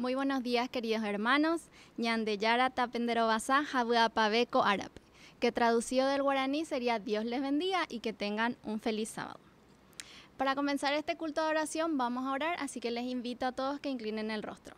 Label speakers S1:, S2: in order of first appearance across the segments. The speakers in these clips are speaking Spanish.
S1: Muy buenos días, queridos hermanos. Ñandeyara tapendero basá, árabe, que traducido del guaraní sería Dios les bendiga y que tengan un feliz sábado. Para comenzar este culto de oración vamos a orar, así que les invito a todos que inclinen el rostro.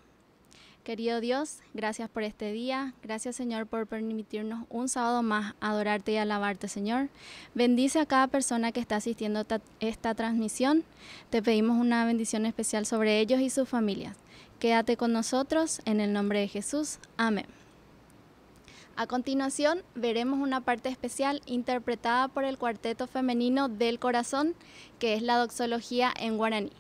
S1: Querido Dios, gracias por este día. Gracias Señor por permitirnos un sábado más adorarte y alabarte Señor. Bendice a cada persona que está asistiendo a esta transmisión. Te pedimos una bendición especial sobre ellos y sus familias. Quédate con nosotros en el nombre de Jesús. Amén. A continuación veremos una parte especial interpretada por el cuarteto femenino del corazón que es la doxología en guaraní.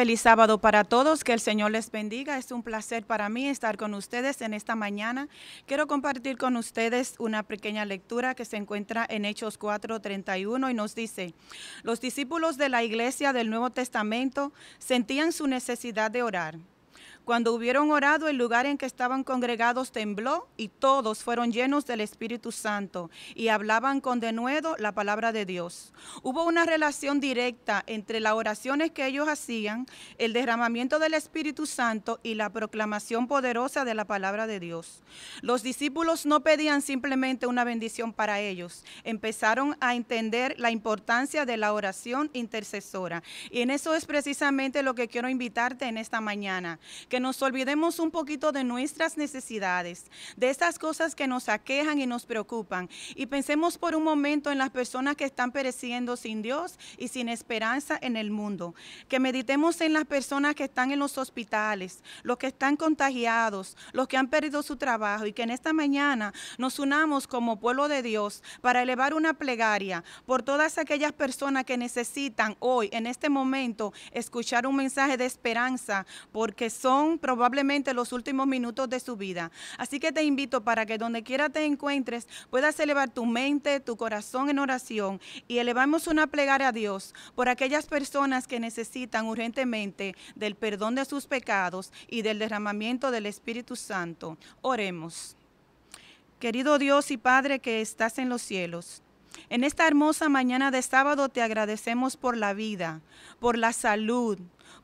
S2: feliz sábado para todos, que el Señor les bendiga. Es un placer para mí estar con ustedes en esta mañana. Quiero compartir con ustedes una pequeña lectura que se encuentra en Hechos 4:31 y nos dice, los discípulos de la iglesia del Nuevo Testamento sentían su necesidad de orar cuando hubieron orado, el lugar en que estaban congregados tembló y todos fueron llenos del Espíritu Santo y hablaban con denuedo la palabra de Dios. Hubo una relación directa entre las oraciones que ellos hacían, el derramamiento del Espíritu Santo y la proclamación poderosa de la palabra de Dios. Los discípulos no pedían simplemente una bendición para ellos, empezaron a entender la importancia de la oración intercesora. Y en eso es precisamente lo que quiero invitarte en esta mañana que nos olvidemos un poquito de nuestras necesidades, de esas cosas que nos aquejan y nos preocupan, y pensemos por un momento en las personas que están pereciendo sin Dios y sin esperanza en el mundo, que meditemos en las personas que están en los hospitales, los que están contagiados, los que han perdido su trabajo, y que en esta mañana nos unamos como pueblo de Dios para elevar una plegaria por todas aquellas personas que necesitan hoy, en este momento, escuchar un mensaje de esperanza, porque son probablemente los últimos minutos de su vida. Así que te invito para que donde quiera te encuentres puedas elevar tu mente, tu corazón en oración y elevamos una plegaria a Dios por aquellas personas que necesitan urgentemente del perdón de sus pecados y del derramamiento del Espíritu Santo. Oremos. Querido Dios y Padre que estás en los cielos, en esta hermosa mañana de sábado te agradecemos por la vida, por la salud,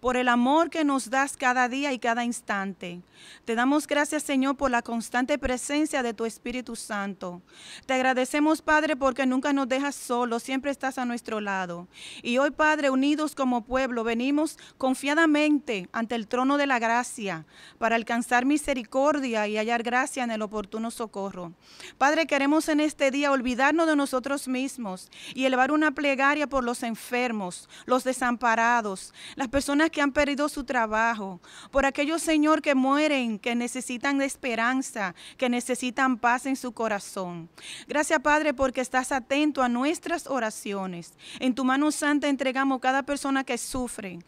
S2: por el amor que nos das cada día y cada instante. Te damos gracias, Señor, por la constante presencia de tu Espíritu Santo. Te agradecemos, Padre, porque nunca nos dejas solos, siempre estás a nuestro lado. Y hoy, Padre, unidos como pueblo, venimos confiadamente ante el trono de la gracia para alcanzar misericordia y hallar gracia en el oportuno socorro. Padre, queremos en este día olvidarnos de nosotros mismos y elevar una plegaria por los enfermos, los desamparados, las personas que que han perdido su trabajo, por aquellos, Señor, que mueren, que necesitan esperanza, que necesitan paz en su corazón. Gracias, Padre, porque estás atento a nuestras oraciones. En tu mano santa entregamos cada persona que sufre,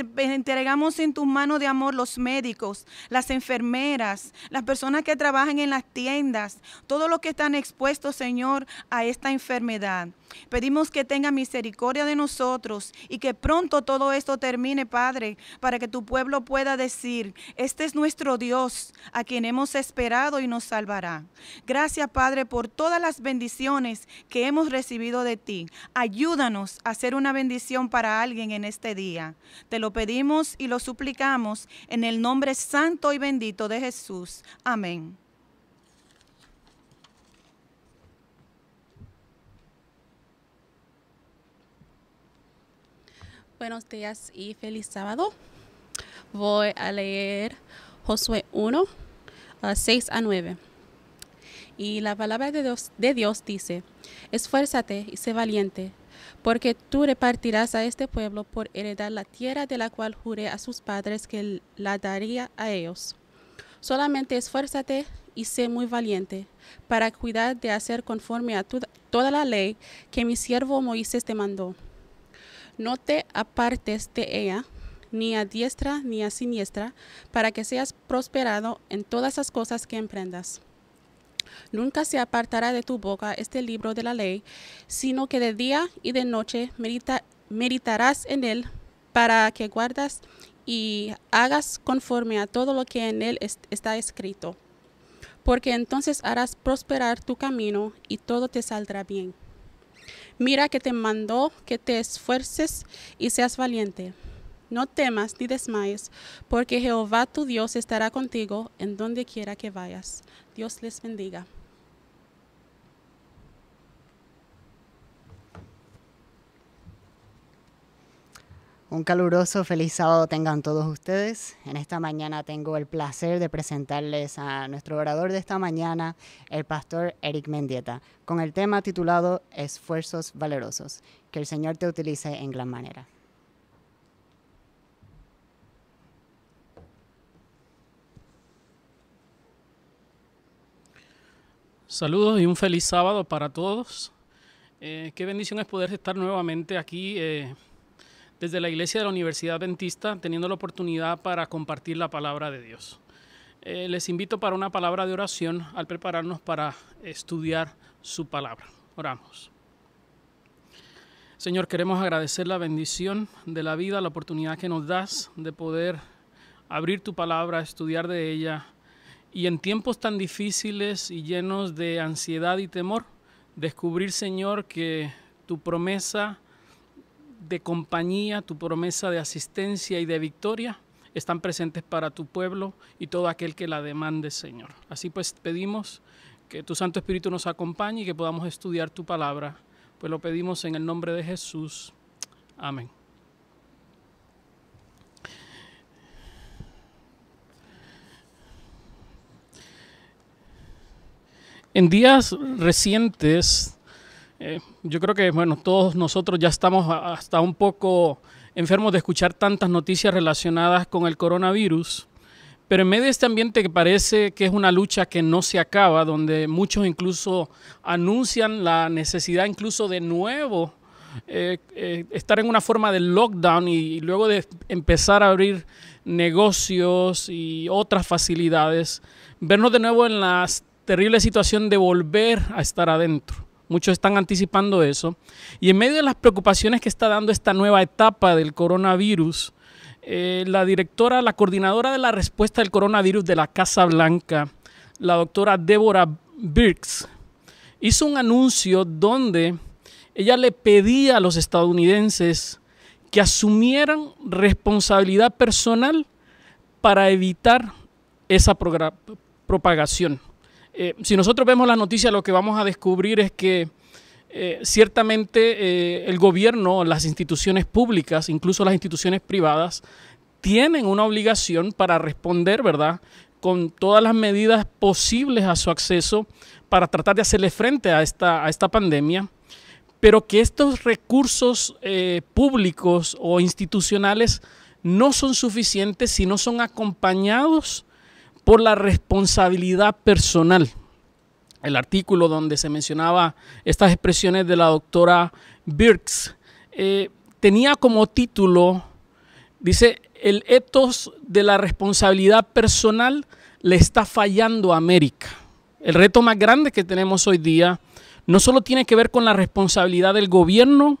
S2: eh, entregamos en tus manos de amor los médicos, las enfermeras, las personas que trabajan en las tiendas, todos los que están expuestos, Señor, a esta enfermedad. Pedimos que tenga misericordia de nosotros y que pronto todo esto termine, Padre, para que tu pueblo pueda decir, este es nuestro Dios a quien hemos esperado y nos salvará. Gracias, Padre, por todas las bendiciones que hemos recibido de ti. Ayúdanos a hacer una bendición para alguien en este día lo pedimos y lo suplicamos en el nombre santo y bendito de Jesús. Amén.
S1: Buenos días y feliz sábado. Voy a leer Josué 1, 6 a 9. Y la palabra de Dios, de Dios dice, esfuérzate y sé valiente porque tú repartirás a este pueblo por heredar la tierra de la cual juré a sus padres que la daría a ellos. Solamente esfuérzate y sé muy valiente para cuidar de hacer conforme a toda la ley que mi siervo Moisés te mandó. No te apartes de ella, ni a diestra ni a siniestra, para que seas prosperado en todas las cosas que emprendas. Nunca se apartará de tu boca este libro de la ley, sino que de día y de noche meditarás en él para que guardas y hagas conforme a todo lo que en él está escrito. Porque entonces harás prosperar tu camino y todo te saldrá bien. Mira que te mandó que te esfuerces y seas valiente. No temas ni desmayes, porque Jehová tu Dios estará contigo en donde quiera que vayas. Dios les bendiga. Un caluroso feliz sábado tengan todos ustedes. En esta mañana tengo el placer de presentarles a nuestro orador de esta mañana, el pastor Eric Mendieta, con el tema titulado Esfuerzos Valerosos. Que el Señor te utilice en gran manera.
S3: Saludos y un feliz sábado para todos. Eh, qué bendición es poder estar nuevamente aquí eh, desde la iglesia de la Universidad Adventista, teniendo la oportunidad para compartir la palabra de Dios. Eh, les invito para una palabra de oración al prepararnos para estudiar su palabra. Oramos. Señor, queremos agradecer la bendición de la vida, la oportunidad que nos das de poder abrir tu palabra, estudiar de ella y en tiempos tan difíciles y llenos de ansiedad y temor, descubrir, Señor, que tu promesa de compañía, tu promesa de asistencia y de victoria están presentes para tu pueblo y todo aquel que la demande, Señor. Así pues pedimos que tu Santo Espíritu nos acompañe y que podamos estudiar tu palabra. Pues lo pedimos en el nombre de Jesús. Amén. En días recientes, eh, yo creo que bueno, todos nosotros ya estamos hasta un poco enfermos de escuchar tantas noticias relacionadas con el coronavirus, pero en medio de este ambiente que parece que es una lucha que no se acaba, donde muchos incluso anuncian la necesidad incluso de nuevo eh, eh, estar en una forma de lockdown y, luego de empezar a abrir negocios y otras facilidades, vernos de nuevo en las terrible situación de volver a estar adentro. Muchos están anticipando eso. Y en medio de las preocupaciones que está dando esta nueva etapa del coronavirus, eh, la directora, la coordinadora de la respuesta del coronavirus de la Casa Blanca, la doctora Débora Birx, hizo un anuncio donde ella le pedía a los estadounidenses que asumieran responsabilidad personal para evitar esa propagación. Eh, si nosotros vemos la noticia, lo que vamos a descubrir es que eh, ciertamente eh, el gobierno, las instituciones públicas, incluso las instituciones privadas, tienen una obligación para responder, ¿verdad? con todas las medidas posibles a su acceso para tratar de hacerle frente a esta, esta pandemia, pero que estos recursos públicos o institucionales no son suficientes si no son acompañados por la responsabilidad personal. El artículo donde se mencionaba estas expresiones de la doctora Birx eh, tenía como título, dice, el etos de la responsabilidad personal le está fallando a América. El reto más grande que tenemos hoy día no solo tiene que ver con la responsabilidad del gobierno,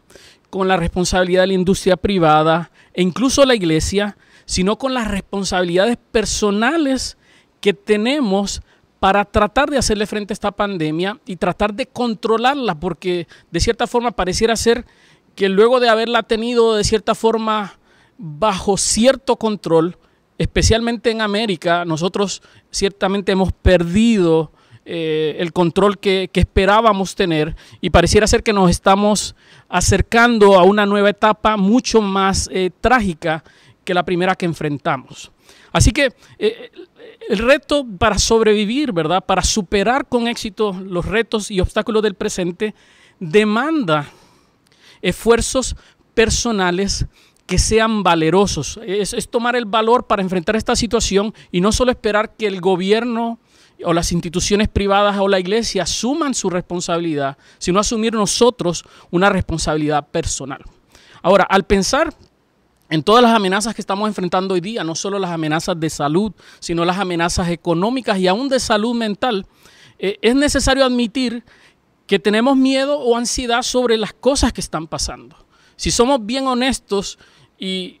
S3: con la responsabilidad de la industria privada e incluso la iglesia, sino con las responsabilidades personales que tenemos para tratar de hacerle frente a esta pandemia y tratar de controlarla, porque de cierta forma pareciera ser que luego de haberla tenido de cierta forma bajo cierto control, especialmente en América, nosotros ciertamente hemos perdido eh, el control que, esperábamos tener y pareciera ser que nos estamos acercando a una nueva etapa mucho más eh, trágica que la primera que enfrentamos. Así que eh, el reto para sobrevivir, ¿verdad? Para superar con éxito los retos y obstáculos del presente demanda esfuerzos personales que sean valerosos. Es, tomar el valor para enfrentar esta situación y no solo esperar que el gobierno o las instituciones privadas o la iglesia asuman su responsabilidad, sino asumir nosotros una responsabilidad personal. Ahora, al pensar en todas las amenazas que estamos enfrentando hoy día, no solo las amenazas de salud, sino las amenazas económicas y aún de salud mental, eh, es necesario admitir que tenemos miedo o ansiedad sobre las cosas que están pasando. Si somos bien honestos y,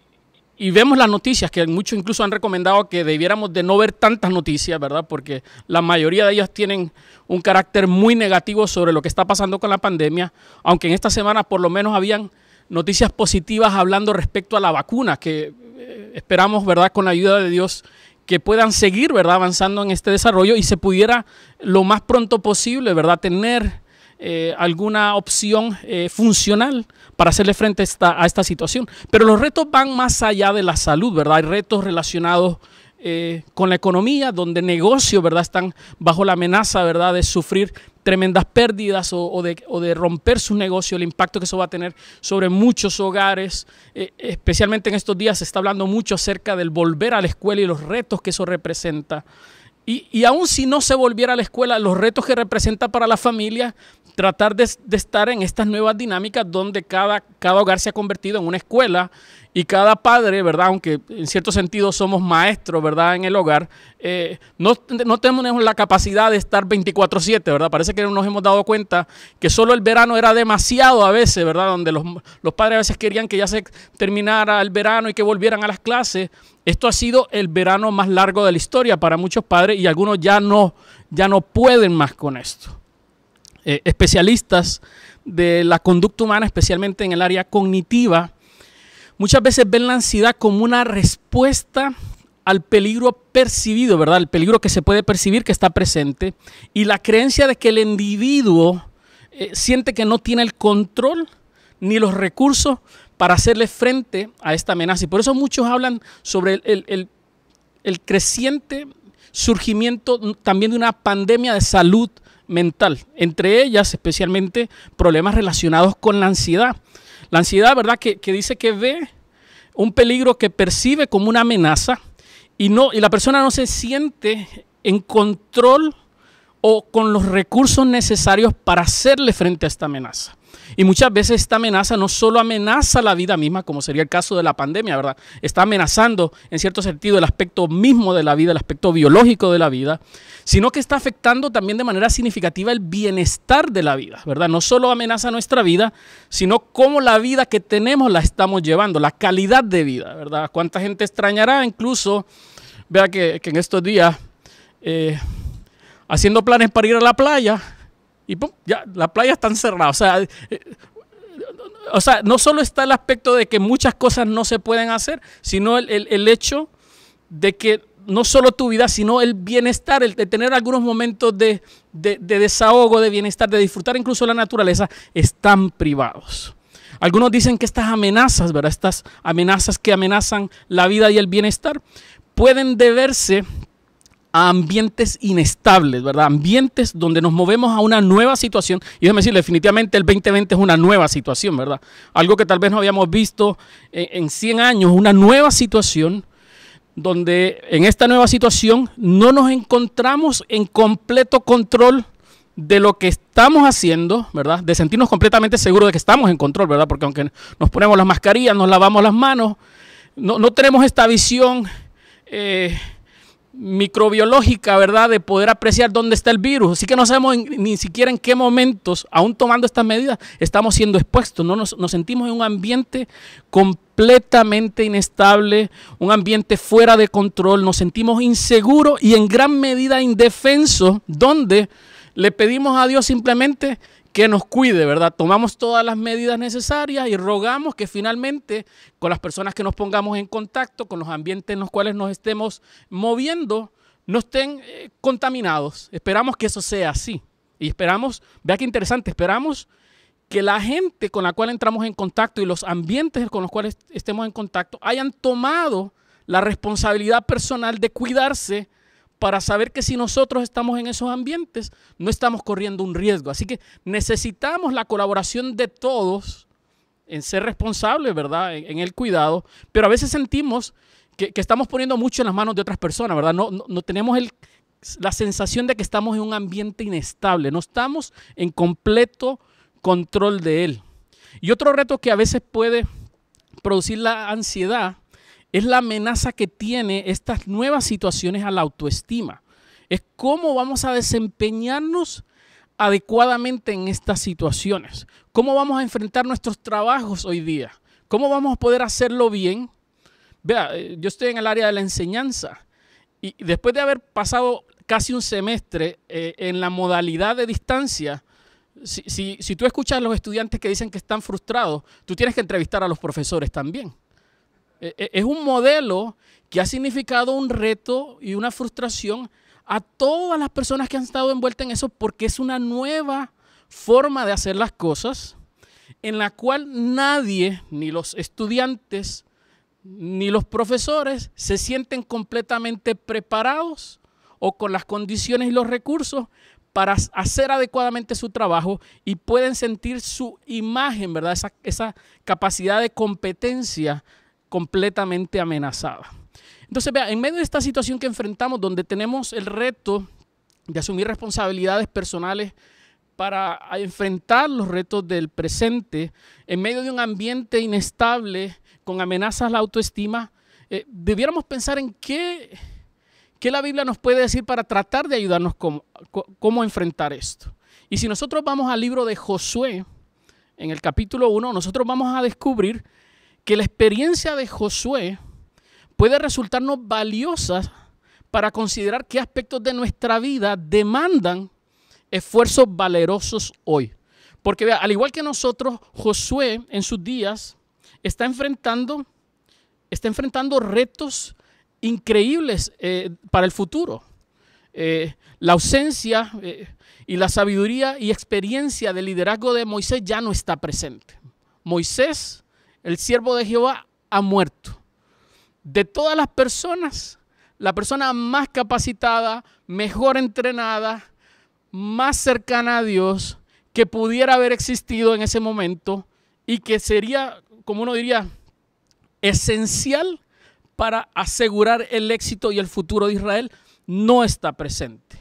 S3: vemos las noticias, que muchos incluso han recomendado que debiéramos de no ver tantas noticias, ¿verdad? Porque la mayoría de ellas tienen un carácter muy negativo sobre lo que está pasando con la pandemia, aunque en esta semana por lo menos habían noticias positivas hablando respecto a la vacuna, que eh, esperamos, ¿verdad?, con la ayuda de Dios, que puedan seguir, ¿verdad?, avanzando en este desarrollo y se pudiera lo más pronto posible, ¿verdad?, tener eh, alguna opción eh, funcional para hacerle frente a esta, a esta situación. Pero los retos van más allá de la salud, ¿verdad? Hay retos relacionados eh, con la economía, donde negocios ¿verdad? están bajo la amenaza ¿verdad? de sufrir tremendas pérdidas o, de, romper sus negocios, el impacto que eso va a tener sobre muchos hogares. Eh, especialmente en estos días se está hablando mucho acerca del volver a la escuela y los retos que eso representa. Y, y aún si no se volviera a la escuela, los retos que representa para la familia tratar de, estar en estas nuevas dinámicas donde cada, cada hogar se ha convertido en una escuela y cada padre, ¿verdad? Aunque en cierto sentido somos maestros, ¿verdad? En el hogar, eh, no, tenemos la capacidad de estar 24/7, ¿verdad? Parece que nos hemos dado cuenta que solo el verano era demasiado a veces, ¿verdad? Donde los, los padres a veces querían que ya se terminara el verano y que volvieran a las clases. Esto ha sido el verano más largo de la historia para muchos padres y algunos ya no, ya no pueden más con esto. Eh, especialistas de la conducta humana, especialmente en el área cognitiva, muchas veces ven la ansiedad como una respuesta al peligro percibido, ¿verdad? El peligro que se puede percibir que está presente y la creencia de que el individuo eh, siente que no tiene el control ni los recursos para hacerle frente a esta amenaza. Y por eso muchos hablan sobre el creciente surgimiento también de una pandemia de salud mental, entre ellas especialmente problemas relacionados con la ansiedad. La ansiedad, ¿verdad? Que, dice que ve un peligro que percibe como una amenaza y, no, y la persona no se siente en control o con los recursos necesarios para hacerle frente a esta amenaza. Y muchas veces esta amenaza no solo amenaza la vida misma, como sería el caso de la pandemia, ¿verdad? Está amenazando, en cierto sentido, el aspecto mismo de la vida, el aspecto biológico de la vida, sino que está afectando también de manera significativa el bienestar de la vida, ¿verdad? No solo amenaza nuestra vida, sino cómo la vida que tenemos la estamos llevando, la calidad de vida, ¿verdad? ¿Cuánta gente extrañará incluso, vea que, en estos días... Eh, haciendo planes para ir a la playa y pum, ya la playa está cerrada. Eh, o sea, no solo está el aspecto de que muchas cosas no se pueden hacer, sino el, hecho de que no solo tu vida, sino el bienestar, el de tener algunos momentos de, desahogo, de bienestar, de disfrutar incluso la naturaleza, están privados. Algunos dicen que estas amenazas, ¿verdad? Estas amenazas que amenazan la vida y el bienestar, pueden deberse a ambientes inestables, ¿verdad? Ambientes donde nos movemos a una nueva situación. Y es decir, definitivamente el 2020 es una nueva situación, ¿verdad? Algo que tal vez no habíamos visto en, 100 años, una nueva situación donde en esta nueva situación no nos encontramos en completo control de lo que estamos haciendo, ¿verdad? De sentirnos completamente seguros de que estamos en control, ¿verdad? Porque aunque nos ponemos las mascarillas, nos lavamos las manos, no, tenemos esta visión. Eh, microbiológica, ¿verdad? De poder apreciar dónde está el virus. Así que no sabemos ni siquiera en qué momentos, aún tomando estas medidas, estamos siendo expuestos. ¿no? Nos, nos, sentimos en un ambiente completamente inestable, un ambiente fuera de control, nos sentimos inseguros y en gran medida indefensos, donde le pedimos a Dios simplemente que nos cuide, ¿verdad? Tomamos todas las medidas necesarias y rogamos que finalmente con las personas que nos pongamos en contacto, con los ambientes en los cuales nos estemos moviendo, no estén eh, contaminados. Esperamos que eso sea así. Y esperamos, vea qué interesante, esperamos que la gente con la cual entramos en contacto y los ambientes con los cuales estemos en contacto hayan tomado la responsabilidad personal de cuidarse para saber que si nosotros estamos en esos ambientes, no estamos corriendo un riesgo. Así que necesitamos la colaboración de todos en ser responsables, ¿verdad? En, el cuidado, pero a veces sentimos que, estamos poniendo mucho en las manos de otras personas, ¿verdad? No, tenemos la sensación de que estamos en un ambiente inestable, no estamos en completo control de él. Y otro reto que a veces puede producir la ansiedad es la amenaza que tiene estas nuevas situaciones a la autoestima. Es cómo vamos a desempeñarnos adecuadamente en estas situaciones. ¿Cómo vamos a enfrentar nuestros trabajos hoy día? ¿Cómo vamos a poder hacerlo bien? Vea, eh, yo estoy en el área de la enseñanza y después de haber pasado casi un semestre eh, en la modalidad de distancia, si tú escuchas a los estudiantes que dicen que están frustrados, tú tienes que entrevistar a los profesores también. E, e, es un modelo que ha significado un reto y una frustración a todas las personas que han estado envueltas en eso porque es una nueva forma de hacer las cosas en la cual nadie, ni los estudiantes, ni los profesores se sienten completamente preparados o con las condiciones y los recursos para hacer adecuadamente su trabajo y pueden sentir su imagen, ¿verdad? Esa, esa capacidad de competencia completamente amenazada. Entonces, vea, en medio de esta situación que enfrentamos, donde tenemos el reto de asumir responsabilidades personales para enfrentar los retos del presente, en medio de un ambiente inestable, con amenazas a la autoestima, eh, debiéramos pensar en qué, qué, la Biblia nos puede decir para tratar de ayudarnos cómo, cómo enfrentar esto. Y si nosotros vamos al libro de Josué, en el capítulo 1, nosotros vamos a descubrir que la experiencia de Josué puede resultarnos valiosa para considerar qué aspectos de nuestra vida demandan esfuerzos valerosos hoy. Porque al igual que nosotros, Josué en sus días está enfrentando, está enfrentando retos increíbles eh, para el futuro. Eh, la ausencia eh, y la sabiduría y experiencia del liderazgo de Moisés ya no está presente. Moisés el siervo de Jehová ha muerto. De todas las personas, la persona más capacitada, mejor entrenada, más cercana a Dios que pudiera haber existido en ese momento y que sería, como uno diría, esencial para asegurar el éxito y el futuro de Israel, no está presente.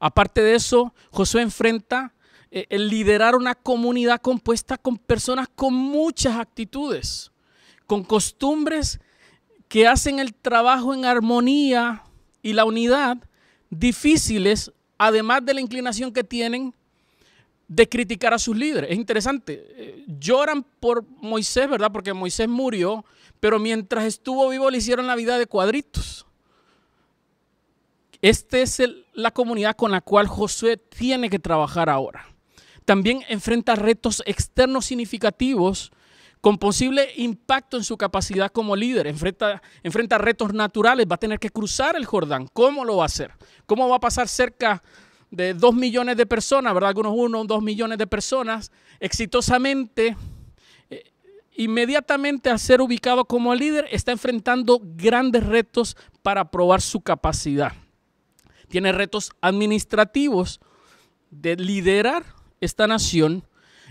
S3: Aparte de eso, Josué enfrenta eh, el liderar una comunidad compuesta con personas con muchas actitudes, con costumbres que hacen el trabajo en armonía y la unidad difíciles, además de la inclinación que tienen de criticar a sus líderes. Es interesante, eh, lloran por Moisés, ¿verdad? Porque Moisés murió, pero mientras estuvo vivo le hicieron la vida de cuadritos. Esta es la comunidad con la cual Josué tiene que trabajar ahora también enfrenta retos externos significativos con posible impacto en su capacidad como líder. Enfrenta, enfrenta retos naturales, va a tener que cruzar el Jordán. ¿Cómo lo va a hacer? ¿Cómo va a pasar cerca de dos millones de personas, verdad? Algunos uno, dos millones de personas, exitosamente, eh, inmediatamente al ser ubicado como líder, está enfrentando grandes retos para probar su capacidad. Tiene retos administrativos de liderar esta nación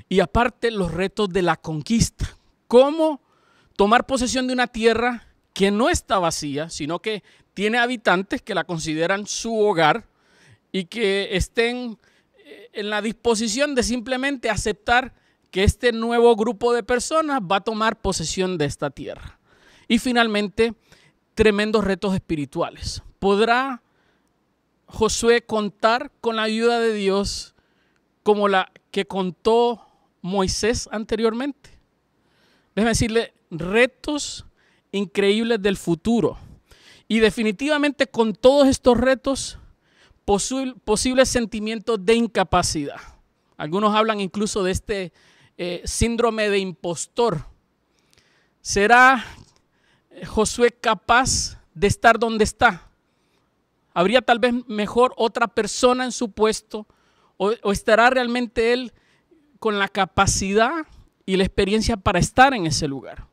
S3: y aparte los retos de la conquista. ¿Cómo tomar posesión de una tierra que no está vacía, sino que tiene habitantes que la consideran su hogar y que estén eh, en la disposición de simplemente aceptar que este nuevo grupo de personas va a tomar posesión de esta tierra? Y finalmente, tremendos retos espirituales. ¿Podrá Josué contar con la ayuda de Dios como la que contó Moisés anteriormente. Déjenme decirle, retos increíbles del futuro. Y definitivamente con todos estos retos, posibles sentimientos de incapacidad. Algunos hablan incluso de este eh, síndrome de impostor. ¿Será eh, Josué capaz de estar donde está? ¿Habría tal vez mejor otra persona en su puesto? ¿O, estará realmente Él con la capacidad y la experiencia para estar en ese lugar?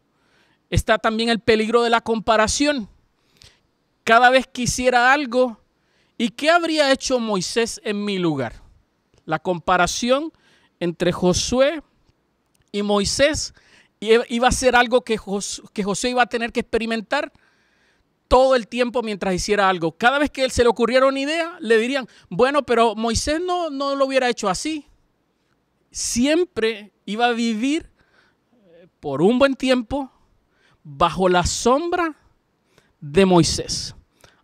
S3: Está también el peligro de la comparación. Cada vez que hiciera algo, ¿y qué habría hecho Moisés en mi lugar? La comparación entre Josué y Moisés e, iba a ser algo que, Josué que iba a tener que experimentar todo el tiempo mientras hiciera algo. Cada vez que se le ocurriera una idea, le dirían, bueno, pero Moisés no, no lo hubiera hecho así. Siempre iba a vivir eh, por un buen tiempo bajo la sombra de Moisés.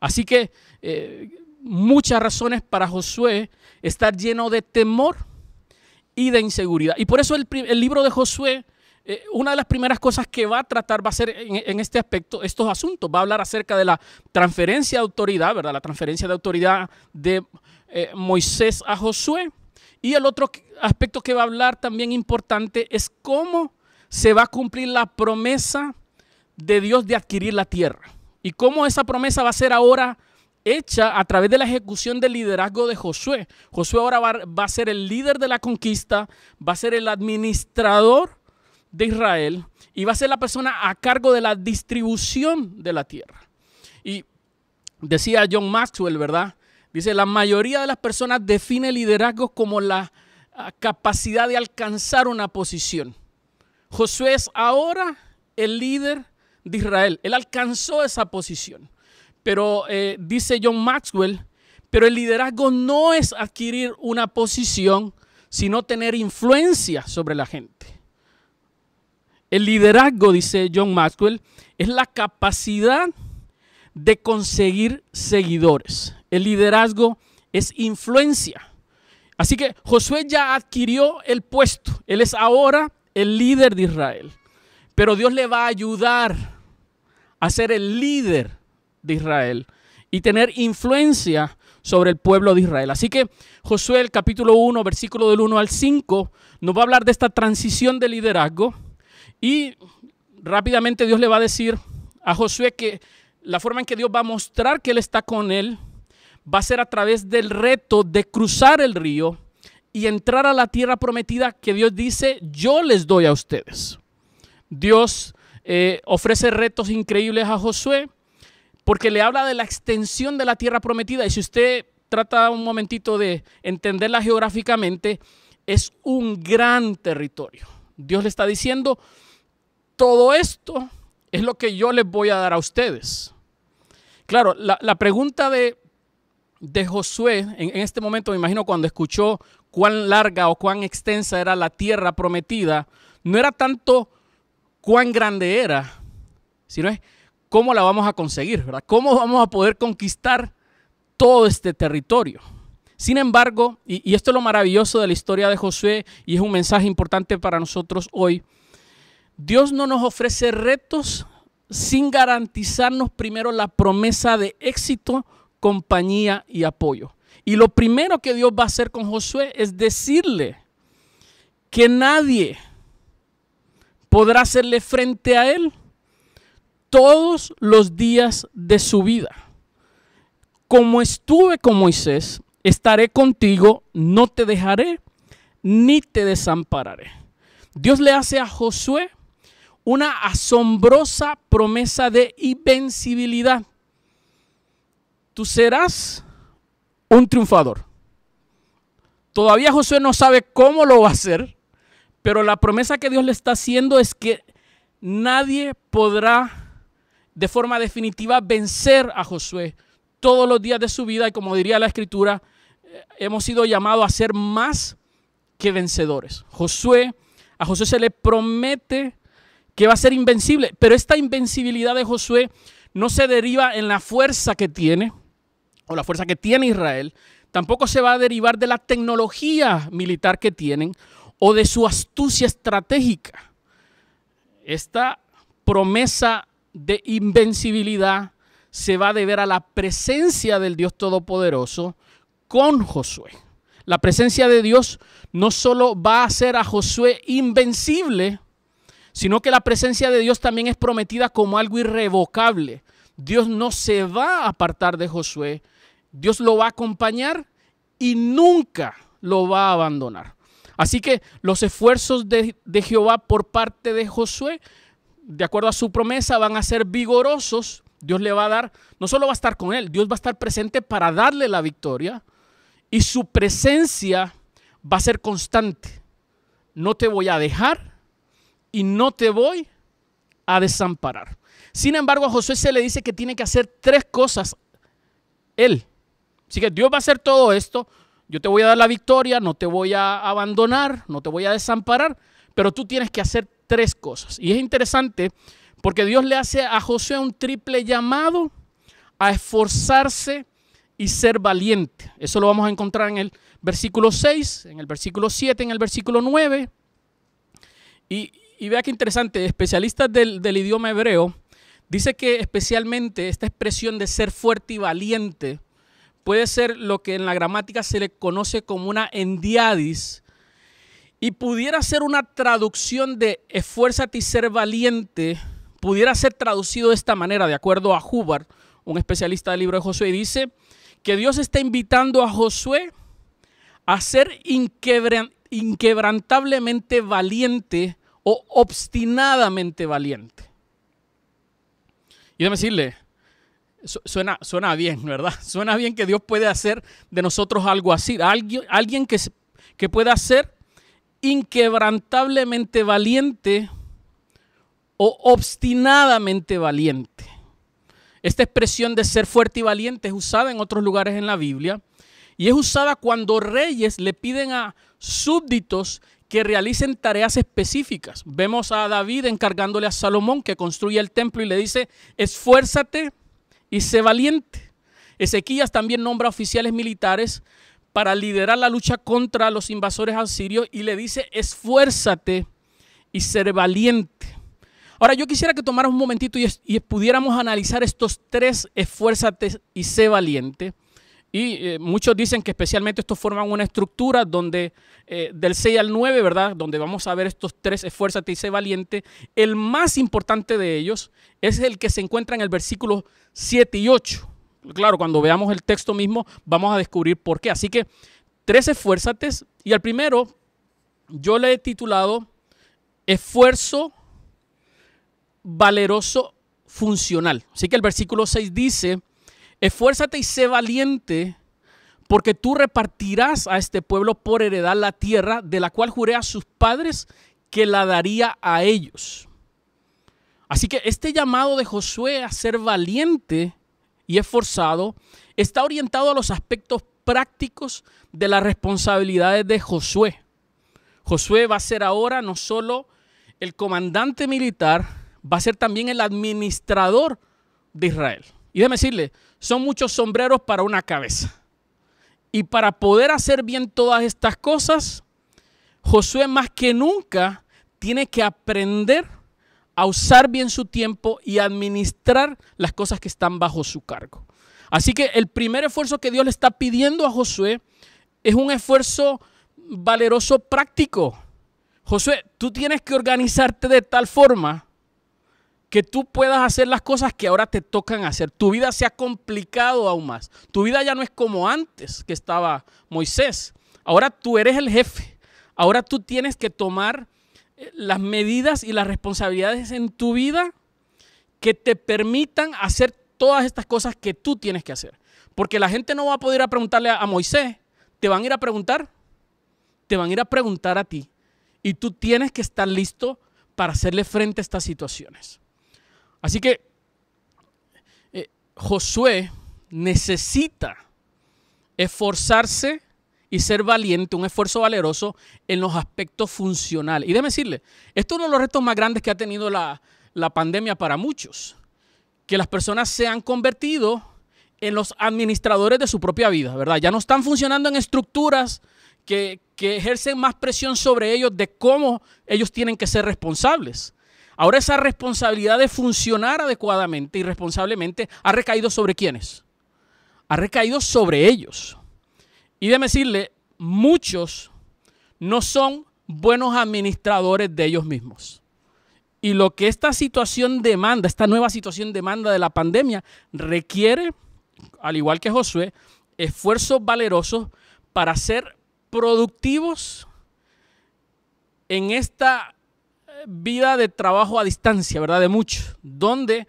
S3: Así que eh, muchas razones para Josué estar lleno de temor y de inseguridad. Y por eso el, el libro de Josué eh, una de las primeras cosas que va a tratar va a ser en, este aspecto estos asuntos. Va a hablar acerca de la transferencia de autoridad, ¿verdad? La transferencia de autoridad de eh, Moisés a Josué. Y el otro aspecto que va a hablar también importante es cómo se va a cumplir la promesa de Dios de adquirir la tierra y cómo esa promesa va a ser ahora hecha a través de la ejecución del liderazgo de Josué. Josué ahora va, a ser el líder de la conquista, va a ser el administrador de Israel y va a ser la persona a cargo de la distribución de la tierra. Y decía John Maxwell, ¿verdad? Dice, la mayoría de las personas define liderazgo como la ah, capacidad de alcanzar una posición. Josué es ahora el líder de Israel. Él alcanzó esa posición. Pero eh, dice John Maxwell, pero el liderazgo no es adquirir una posición, sino tener influencia sobre la gente. El liderazgo, dice John Maxwell, es la capacidad de conseguir seguidores. El liderazgo es influencia. Así que Josué ya adquirió el puesto. Él es ahora el líder de Israel. Pero Dios le va a ayudar a ser el líder de Israel y tener influencia sobre el pueblo de Israel. Así que Josué, el capítulo 1, versículo del 1 al 5, nos va a hablar de esta transición de liderazgo y rápidamente Dios le va a decir a Josué que la forma en que Dios va a mostrar que Él está con él va a ser a través del reto de cruzar el río y entrar a la tierra prometida que Dios dice, yo les doy a ustedes. Dios eh, ofrece retos increíbles a Josué porque le habla de la extensión de la tierra prometida. Y si usted trata un momentito de entenderla geográficamente, es un gran territorio. Dios le está diciendo, todo esto es lo que yo les voy a dar a ustedes. Claro, la, pregunta de, Josué en, este momento, me imagino cuando escuchó cuán larga o cuán extensa era la tierra prometida, no era tanto cuán grande era, sino es cómo la vamos a conseguir, ¿verdad? ¿Cómo vamos a poder conquistar todo este territorio? Sin embargo, y esto es lo maravilloso de la historia de Josué y es un mensaje importante para nosotros hoy, Dios no nos ofrece retos sin garantizarnos primero la promesa de éxito, compañía y apoyo. Y lo primero que Dios va a hacer con Josué es decirle que nadie podrá hacerle frente a él todos los días de su vida. Como estuve con Moisés, estaré contigo, no te dejaré, ni te desampararé. Dios le hace a Josué una asombrosa promesa de invencibilidad. Tú serás un triunfador. Todavía Josué no sabe cómo lo va a hacer, pero la promesa que Dios le está haciendo es que nadie podrá de forma definitiva vencer a Josué todos los días de su vida y como diría la escritura, eh, hemos sido llamados a ser más que vencedores. Josué, a Josué se le promete que va a ser invencible. Pero esta invencibilidad de Josué no se deriva en la fuerza que tiene, o la fuerza que tiene Israel, tampoco se va a derivar de la tecnología militar que tienen o de su astucia estratégica. Esta promesa de invencibilidad se va a deber a la presencia del Dios Todopoderoso con Josué. La presencia de Dios no solo va a hacer a Josué invencible, sino que la presencia de Dios también es prometida como algo irrevocable. Dios no se va a apartar de Josué, Dios lo va a acompañar y nunca lo va a abandonar. Así que los esfuerzos de, Jehová por parte de Josué, de acuerdo a su promesa, van a ser vigorosos. Dios le va a dar, no solo va a estar con él, Dios va a estar presente para darle la victoria y su presencia va a ser constante. No te voy a dejar, y no te voy a desamparar. Sin embargo, a Josué se le dice que tiene que hacer tres cosas él. Así que Dios va a hacer todo esto. Yo te voy a dar la victoria, no te voy a abandonar, no te voy a desamparar, pero tú tienes que hacer tres cosas. Y es interesante porque Dios le hace a José un triple llamado a esforzarse y ser valiente. Eso lo vamos a encontrar en el versículo 6, en el versículo 7, en el versículo 9. Y, y vea qué interesante, especialistas del, idioma hebreo dice que especialmente esta expresión de ser fuerte y valiente puede ser lo que en la gramática se le conoce como una endiadis y pudiera ser una traducción de esfuérzate y ser valiente, pudiera ser traducido de esta manera, de acuerdo a Hubbard, un especialista del libro de Josué, y dice que Dios está invitando a Josué a ser inquebrantablemente valiente o obstinadamente valiente. Y déjame decirle, suena, suena bien, ¿verdad? Suena bien que Dios puede hacer de nosotros algo así, alguien, alguien que, que pueda ser inquebrantablemente valiente o obstinadamente valiente. Esta expresión de ser fuerte y valiente es usada en otros lugares en la Biblia y es usada cuando reyes le piden a súbditos que realicen tareas específicas. Vemos a David encargándole a Salomón que construya el templo y le dice, esfuérzate y sé valiente. Ezequías también nombra oficiales militares para liderar la lucha contra los invasores asirios y le dice, esfuérzate y sé valiente. Ahora yo quisiera que tomáramos un momentito y pudiéramos analizar estos tres, esfuérzate y sé valiente, y eh, muchos dicen que especialmente estos forman una estructura donde eh, del 6 al 9, ¿verdad? Donde vamos a ver estos tres, esfuérzate y sé valiente. El más importante de ellos es el que se encuentra en el versículo 7 y 8. Claro, cuando veamos el texto mismo vamos a descubrir por qué. Así que tres esfuérzates y al primero yo le he titulado Esfuerzo Valeroso Funcional. Así que el versículo 6 dice Esfuérzate y sé valiente, porque tú repartirás a este pueblo por heredad la tierra de la cual juré a sus padres que la daría a ellos. Así que este llamado de Josué a ser valiente y esforzado está orientado a los aspectos prácticos de las responsabilidades de Josué. Josué va a ser ahora no solo el comandante militar, va a ser también el administrador de Israel. Y déjeme decirle, son muchos sombreros para una cabeza. Y para poder hacer bien todas estas cosas, Josué más que nunca tiene que aprender a usar bien su tiempo y administrar las cosas que están bajo su cargo. Así que el primer esfuerzo que Dios le está pidiendo a Josué es un esfuerzo valeroso práctico. Josué, tú tienes que organizarte de tal forma que tú puedas hacer las cosas que ahora te tocan hacer. Tu vida se ha complicado aún más. Tu vida ya no es como antes que estaba Moisés. Ahora tú eres el jefe. Ahora tú tienes que tomar eh, las medidas y las responsabilidades en tu vida que te permitan hacer todas estas cosas que tú tienes que hacer. Porque la gente no va a poder a preguntarle a, Moisés, te van a ir a preguntar, te van a ir a preguntar a ti. Y tú tienes que estar listo para hacerle frente a estas situaciones. Así que eh, Josué necesita esforzarse y ser valiente, un esfuerzo valeroso en los aspectos funcionales. Y déjeme decirle, esto es uno de los retos más grandes que ha tenido la, pandemia para muchos, que las personas se han convertido en los administradores de su propia vida, ¿verdad? Ya no están funcionando en estructuras que ejercen más presión sobre ellos de cómo ellos tienen que ser responsables. Ahora esa responsabilidad de funcionar adecuadamente y responsablemente ha recaído sobre quiénes? Ha recaído sobre ellos. Y déjeme decirle, muchos no son buenos administradores de ellos mismos. Y lo que esta situación demanda, esta nueva situación demanda de la pandemia, requiere, al igual que Josué, esfuerzos valerosos para ser productivos en esta vida de trabajo a distancia, ¿verdad? De mucho, donde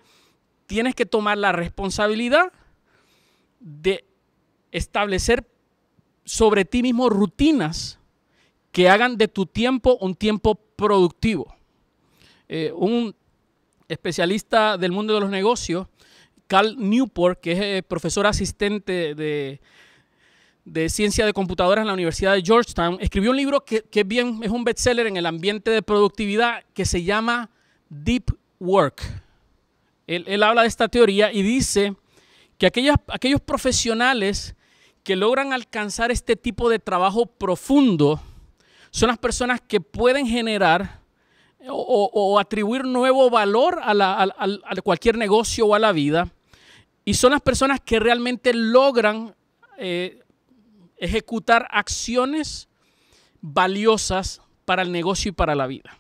S3: tienes que tomar la responsabilidad de establecer sobre ti mismo rutinas que hagan de tu tiempo un tiempo productivo. Eh, un especialista del mundo de los negocios, Carl Newport, que es eh, profesor asistente de, de ciencia de computadoras en la Universidad de Georgetown, escribió un libro que, bien, es un bestseller en el ambiente de productividad que se llama Deep Work. Él, habla de esta teoría y dice que aquellos profesionales que logran alcanzar este tipo de trabajo profundo son las personas que pueden generar o, atribuir nuevo valor a, cualquier negocio o a la vida y son las personas que realmente logran eh, ejecutar acciones valiosas para el negocio y para la vida.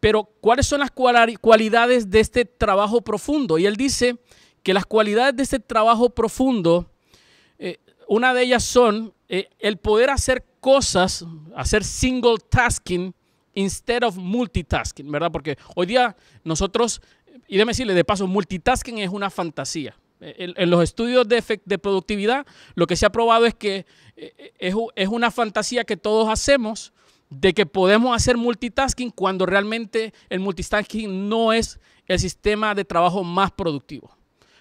S3: Pero, ¿cuáles son las cualidades de este trabajo profundo? Y él dice que las cualidades de este trabajo profundo, eh, una de ellas son eh, el poder hacer cosas, hacer single tasking instead of multitasking, ¿verdad? Porque hoy día nosotros, y déme decirle, de paso, multitasking es una fantasía. Eh, en, los estudios de, de, productividad, lo que se ha probado es que eh, eh, es, una fantasía que todos hacemos de que podemos hacer multitasking cuando realmente el multitasking no es el sistema de trabajo más productivo.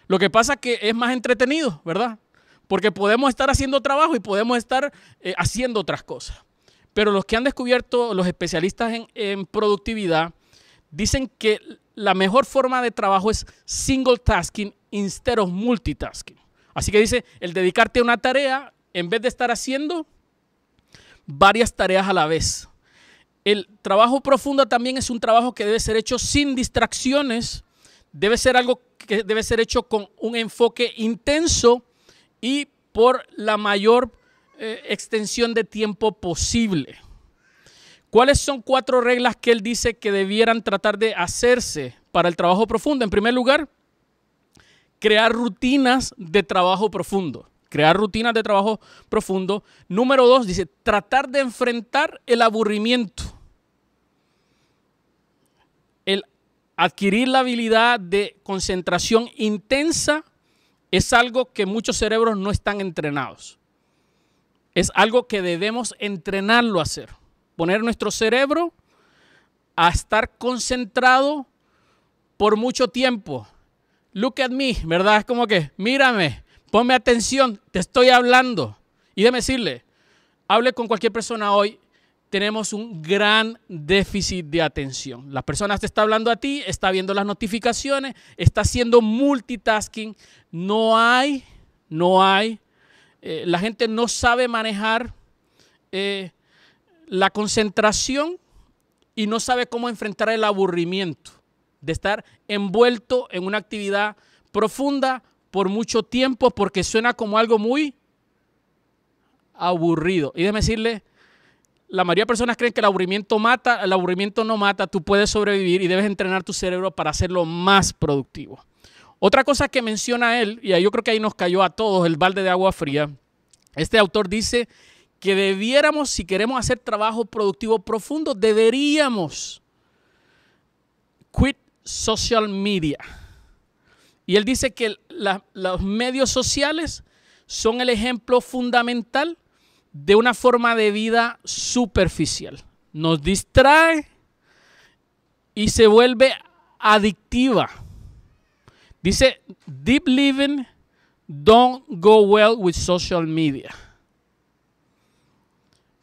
S3: Lo que pasa es que es más entretenido, ¿verdad? Porque podemos estar haciendo trabajo y podemos estar haciendo otras cosas. Pero los que han descubierto, los especialistas en, en productividad, dicen que la mejor forma de trabajo es single tasking instead of multitasking. Así que dice, el dedicarte a una tarea, en vez de estar haciendo varias tareas a la vez. El trabajo profundo también es un trabajo que debe ser hecho sin distracciones, debe ser algo que debe ser hecho con un enfoque intenso y por la mayor eh, extensión de tiempo posible. ¿Cuáles son cuatro reglas que él dice que debieran tratar de hacerse para el trabajo profundo? En primer lugar, crear rutinas de trabajo profundo. Crear rutinas de trabajo profundo. Número dos, dice, tratar de enfrentar el aburrimiento. El adquirir la habilidad de concentración intensa es algo que muchos cerebros no están entrenados. Es algo que debemos entrenarlo a hacer poner nuestro cerebro a estar concentrado por mucho tiempo. Look at me, ¿verdad? Es como que, mírame, ponme atención, te estoy hablando. Y déjeme decirle, hable con cualquier persona hoy, tenemos un gran déficit de atención. La persona te está hablando a ti, está viendo las notificaciones, está haciendo multitasking. No hay, no hay. Eh, la gente no sabe manejar eh, la concentración y no sabe cómo enfrentar el aburrimiento de estar envuelto en una actividad profunda por mucho tiempo porque suena como algo muy aburrido. Y déjeme decirle, la mayoría de personas creen que el aburrimiento mata, el aburrimiento no mata, tú puedes sobrevivir y debes entrenar tu cerebro para hacerlo más productivo. Otra cosa que menciona él, y yo creo que ahí nos cayó a todos el balde de agua fría, este autor dice que debiéramos, si queremos hacer trabajo productivo profundo, deberíamos quit social media. Y él dice que los medios sociales son el ejemplo fundamental de una forma de vida superficial. Nos distrae y se vuelve adictiva. Dice, deep living don't go well with social media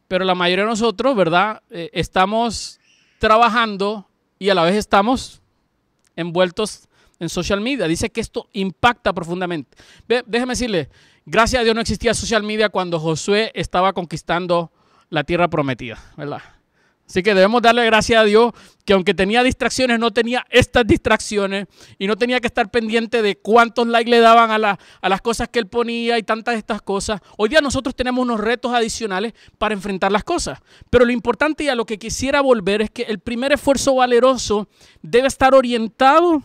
S3: pero la mayoría de nosotros, ¿verdad? Eh, estamos trabajando y a la vez estamos envueltos en social media. Dice que esto impacta profundamente. déjeme decirle, gracias a Dios no existía social media cuando Josué estaba conquistando la tierra prometida, ¿verdad? Así que debemos darle gracias a Dios que aunque tenía distracciones, no tenía estas distracciones y no tenía que estar pendiente de cuántos likes le daban a, las cosas que él ponía y tantas de estas cosas. Hoy día nosotros tenemos unos retos adicionales para enfrentar las cosas. Pero lo importante y a lo que quisiera volver es que el primer esfuerzo valeroso debe estar orientado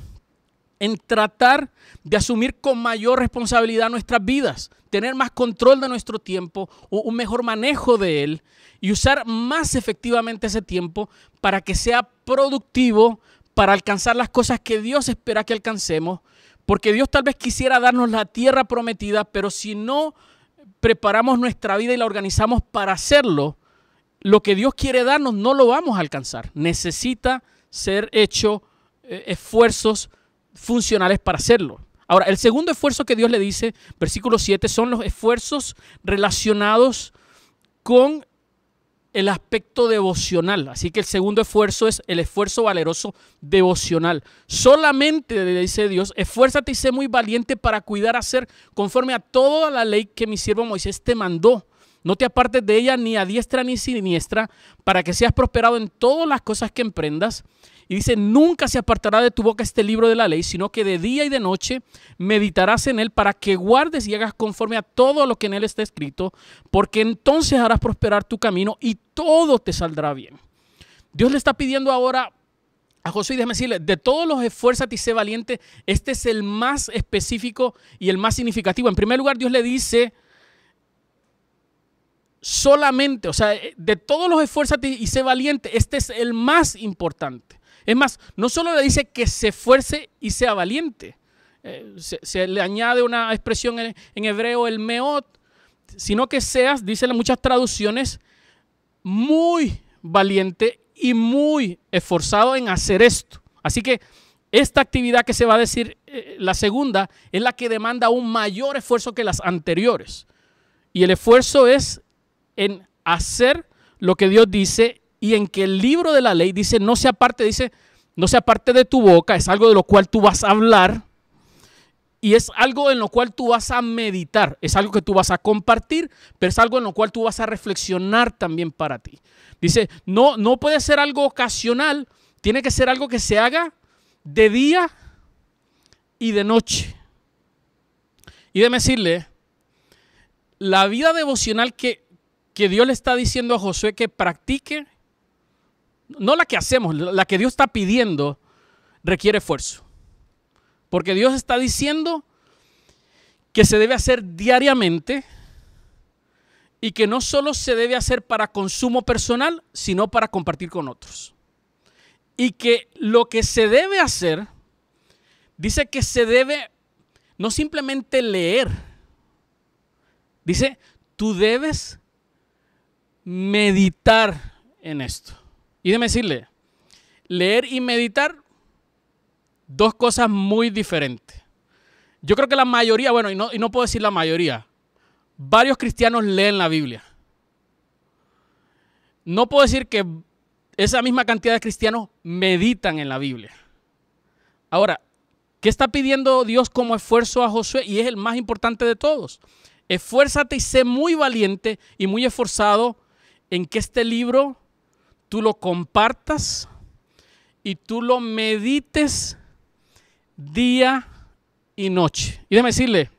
S3: en tratar de asumir con mayor responsabilidad nuestras vidas tener más control de nuestro tiempo, un mejor manejo de él y usar más efectivamente ese tiempo para que sea productivo, para alcanzar las cosas que Dios espera que alcancemos, porque Dios tal vez quisiera darnos la tierra prometida, pero si no preparamos nuestra vida y la organizamos para hacerlo, lo que Dios quiere darnos no lo vamos a alcanzar. Necesita ser hecho eh, esfuerzos funcionales para hacerlo. Ahora, el segundo esfuerzo que Dios le dice, versículo 7, son los esfuerzos relacionados con el aspecto devocional. Así que el segundo esfuerzo es el esfuerzo valeroso devocional. Solamente, le dice Dios, esfuérzate y sé muy valiente para cuidar hacer conforme a toda la ley que mi siervo Moisés te mandó. No te apartes de ella ni a diestra ni siniestra, para que seas prosperado en todas las cosas que emprendas y dice, nunca se apartará de tu boca este libro de la ley, sino que de día y de noche meditarás en él para que guardes y hagas conforme a todo lo que en él está escrito, porque entonces harás prosperar tu camino y todo te saldrá bien. Dios le está pidiendo ahora a Josué, déjame decirle, de todos los esfuérzate y sé valiente, este es el más específico y el más significativo. En primer lugar, Dios le dice, solamente, o sea, de todos los esfuérzate y sé valiente, este es el más importante. Es más, no solo le dice que se esfuerce y sea valiente, eh, se, le añade una expresión en, hebreo, el meot, sino que seas, dicen muchas traducciones, muy valiente y muy esforzado en hacer esto. Así que esta actividad que se va a decir, eh, la segunda, es la que demanda un mayor esfuerzo que las anteriores. Y el esfuerzo es en hacer lo que Dios dice y en que el libro de la ley dice, no se aparte, dice, no se parte de tu boca, es algo de lo cual tú vas a hablar y es algo en lo cual tú vas a meditar, es algo que tú vas a compartir, pero es algo en lo cual tú vas a reflexionar también para ti. Dice, no, no puede ser algo ocasional, tiene que ser algo que se haga de día y de noche. Y déme decirle, la vida devocional que, que Dios le está diciendo a Josué que practique no la que hacemos, la que Dios está pidiendo, requiere esfuerzo. Porque Dios está diciendo que se debe hacer diariamente y que no solo se debe hacer para consumo personal, sino para compartir con otros. Y que lo que se debe hacer, dice que se debe no simplemente leer, dice, tú debes meditar en esto. Y déjeme decirle, leer y meditar, dos cosas muy diferentes. Yo creo que la mayoría, bueno, y no, y no puedo decir la mayoría, varios cristianos leen la Biblia. No puedo decir que esa misma cantidad de cristianos meditan en la Biblia. Ahora, ¿qué está pidiendo Dios como esfuerzo a Josué? Y es el más importante de todos. Esfuérzate y sé muy valiente y muy esforzado en que este libro tú lo compartas y tú lo medites día y noche. Y déjame decirle,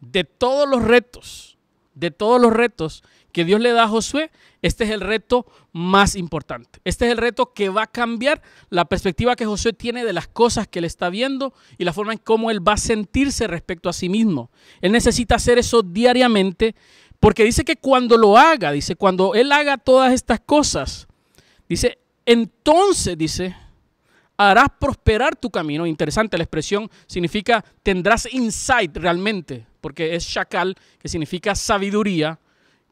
S3: de todos los retos, de todos los retos que Dios le da a Josué, este es el reto más importante. Este es el reto que va a cambiar la perspectiva que Josué tiene de las cosas que él está viendo y la forma en cómo él va a sentirse respecto a sí mismo. Él necesita hacer eso diariamente porque dice que cuando lo haga, dice, cuando él haga todas estas cosas, Dice, entonces, dice, harás prosperar tu camino. Interesante la expresión, significa tendrás insight realmente, porque es chacal que significa sabiduría,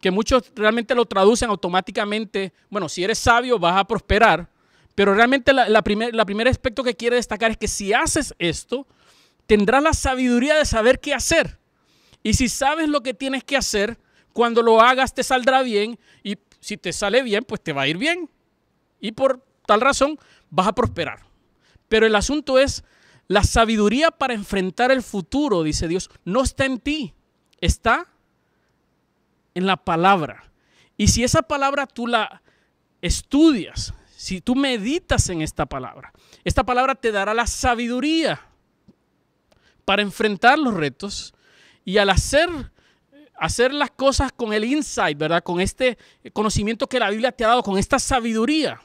S3: que muchos realmente lo traducen automáticamente, bueno, si eres sabio vas a prosperar, pero realmente la, primer, la primer aspecto que quiere destacar es que si haces esto, tendrás la sabiduría de saber qué hacer. Y si sabes lo que tienes que hacer, cuando lo hagas te saldrá bien y si te sale bien, pues te va a ir bien. Y por tal razón vas a prosperar. Pero el asunto es, la sabiduría para enfrentar el futuro, dice Dios, no está en ti, está en la palabra. Y si esa palabra tú la estudias, si tú meditas en esta palabra, esta palabra te dará la sabiduría para enfrentar los retos y al hacer, hacer las cosas con el insight, ¿verdad? Con este conocimiento que la Biblia te ha dado, con esta sabiduría,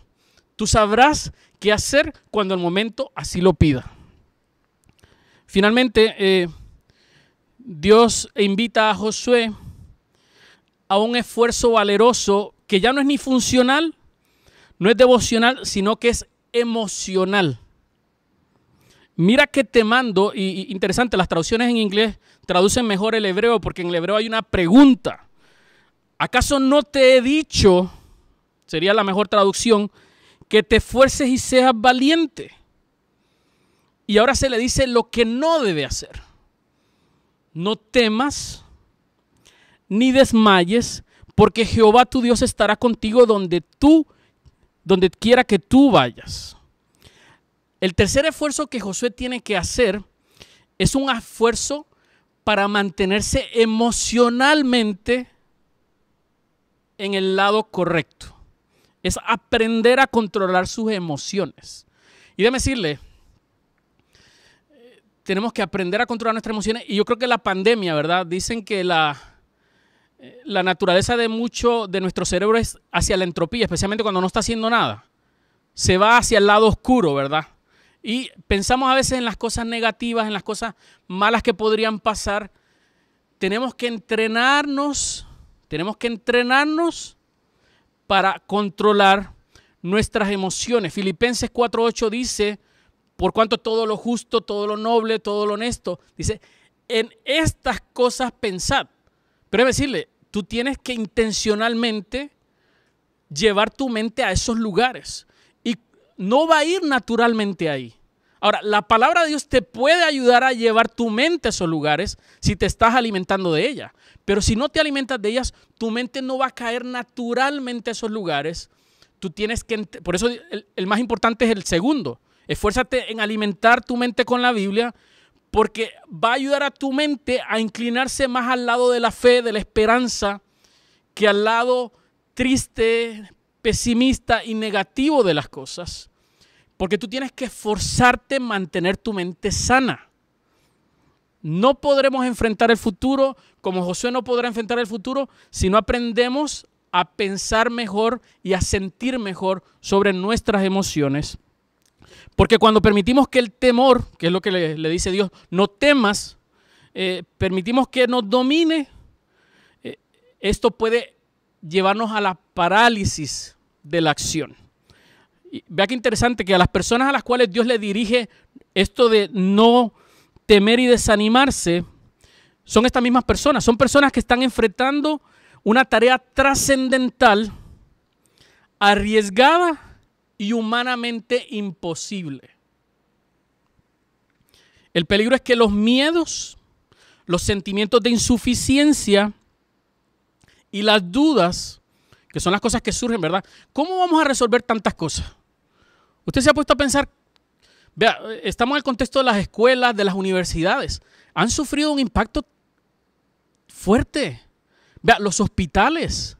S3: Tú sabrás qué hacer cuando el momento así lo pida. Finalmente, eh, Dios invita a Josué a un esfuerzo valeroso que ya no es ni funcional, no es devocional, sino que es emocional. Mira que te mando, y, interesante, las traducciones en inglés traducen mejor el hebreo porque en el hebreo hay una pregunta. ¿Acaso no te he dicho, sería la mejor traducción, que te esfuerces y seas valiente. Y ahora se le dice lo que no debe hacer. No temas ni desmayes, porque Jehová tu Dios estará contigo donde tú, donde quiera que tú vayas. El tercer esfuerzo que Josué tiene que hacer es un esfuerzo para mantenerse emocionalmente en el lado correcto es aprender a controlar sus emociones. Y déme decirle, eh, tenemos que aprender a controlar nuestras emociones. Y yo creo que la pandemia, ¿verdad? Dicen que la, eh, la naturaleza de mucho de nuestro cerebro es hacia la entropía, especialmente cuando no está haciendo nada. Se va hacia el lado oscuro, ¿verdad? Y pensamos a veces en las cosas negativas, en las cosas malas que podrían pasar. Tenemos que entrenarnos, tenemos que entrenarnos para controlar nuestras emociones. Filipenses 4.8 dice, por cuanto todo lo justo, todo lo noble, todo lo honesto, dice, en estas cosas pensad. Pero es decirle, tú tienes que intencionalmente llevar tu mente a esos lugares. Y no va a ir naturalmente ahí. Ahora, la palabra de Dios te puede ayudar a llevar tu mente a esos lugares si te estás alimentando de ella. Pero si no te alimentas de ellas, tu mente no va a caer naturalmente a esos lugares. Tú tienes que, por eso el, el más importante es el segundo. Esfuérzate en alimentar tu mente con la Biblia porque va a ayudar a tu mente a inclinarse más al lado de la fe, de la esperanza, que al lado triste, pesimista y negativo de las cosas. Porque tú tienes que esforzarte en mantener tu mente sana. No podremos enfrentar el futuro como Josué no podrá enfrentar el futuro si no aprendemos a pensar mejor y a sentir mejor sobre nuestras emociones. Porque cuando permitimos que el temor, que es lo que le, dice Dios, no temas, eh, permitimos que nos domine, eh, esto puede llevarnos a la parálisis de la acción. Y vea qué interesante que a las personas a las cuales Dios le dirige esto de no temer y desanimarse, son estas mismas personas. Son personas que están enfrentando una tarea trascendental, arriesgada y humanamente imposible. El peligro es que los miedos, los sentimientos de insuficiencia y las dudas, que son las cosas que surgen, ¿verdad? ¿Cómo vamos a resolver tantas cosas? Usted se ha puesto a pensar, vea, estamos en el contexto de las escuelas, de las universidades, han sufrido un impacto fuerte. Vea, los hospitales.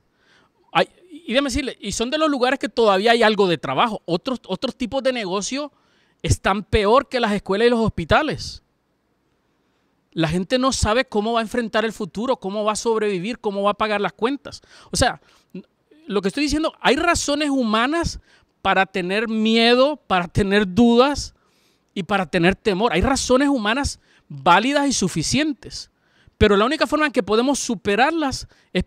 S3: y déme decirle, y son de los lugares que todavía hay algo de trabajo. Otros, otros tipos de negocio están peor que las escuelas y los hospitales. La gente no sabe cómo va a enfrentar el futuro, cómo va a sobrevivir, cómo va a pagar las cuentas. O sea, lo que estoy diciendo, hay razones humanas para tener miedo, para tener dudas y para tener temor. Hay razones humanas válidas y suficientes, pero la única forma en que podemos superarlas es,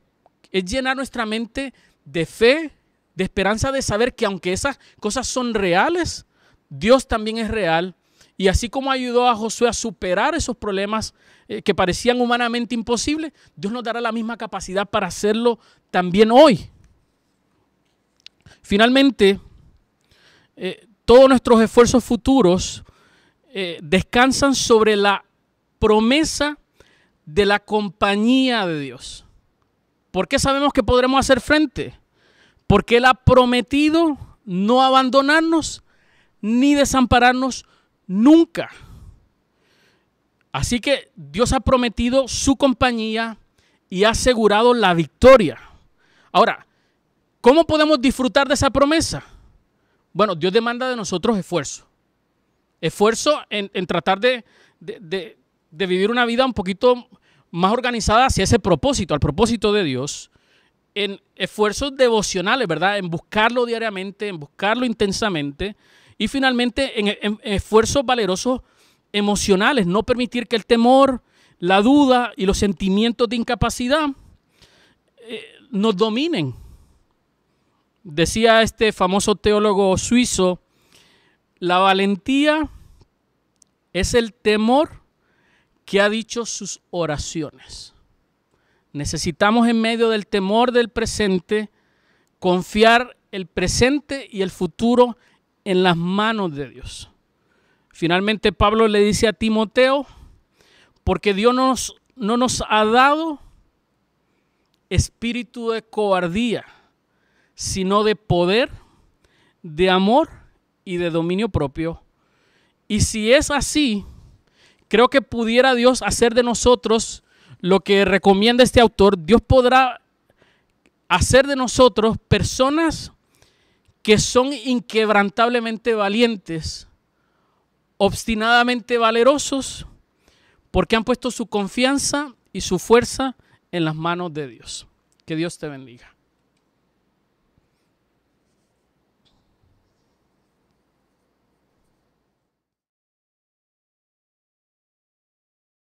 S3: llenar nuestra mente de fe, de esperanza, de saber que aunque esas cosas son reales, Dios también es real. Y así como ayudó a Josué a superar esos problemas eh, que parecían humanamente imposibles, Dios nos dará la misma capacidad para hacerlo también hoy. Finalmente, eh, todos nuestros esfuerzos futuros eh, descansan sobre la promesa de la compañía de Dios. ¿Por qué sabemos que podremos hacer frente? Porque Él ha prometido no abandonarnos ni desampararnos nunca. Así que Dios ha prometido su compañía y ha asegurado la victoria. Ahora, ¿cómo podemos disfrutar de esa promesa? Bueno, Dios demanda de nosotros esfuerzo. Esfuerzo en, tratar de, vivir una vida un poquito más organizada hacia ese propósito, al propósito de Dios, en esfuerzos devocionales, ¿verdad? En buscarlo diariamente, en buscarlo intensamente y finalmente en, esfuerzos valerosos emocionales, no permitir que el temor, la duda y los sentimientos de incapacidad eh, nos dominen Decía este famoso teólogo suizo, la valentía es el temor que ha dicho sus oraciones. Necesitamos en medio del temor del presente confiar el presente y el futuro en las manos de Dios. Finalmente Pablo le dice a Timoteo, porque Dios no nos ha dado espíritu de cobardía, sino de poder, de amor y de dominio propio. Y si es así, creo que pudiera Dios hacer de nosotros lo que recomienda este autor. Dios podrá hacer de nosotros personas que son inquebrantablemente valientes, obstinadamente valerosos, porque han puesto su confianza y su fuerza en las manos de Dios. Que Dios te bendiga.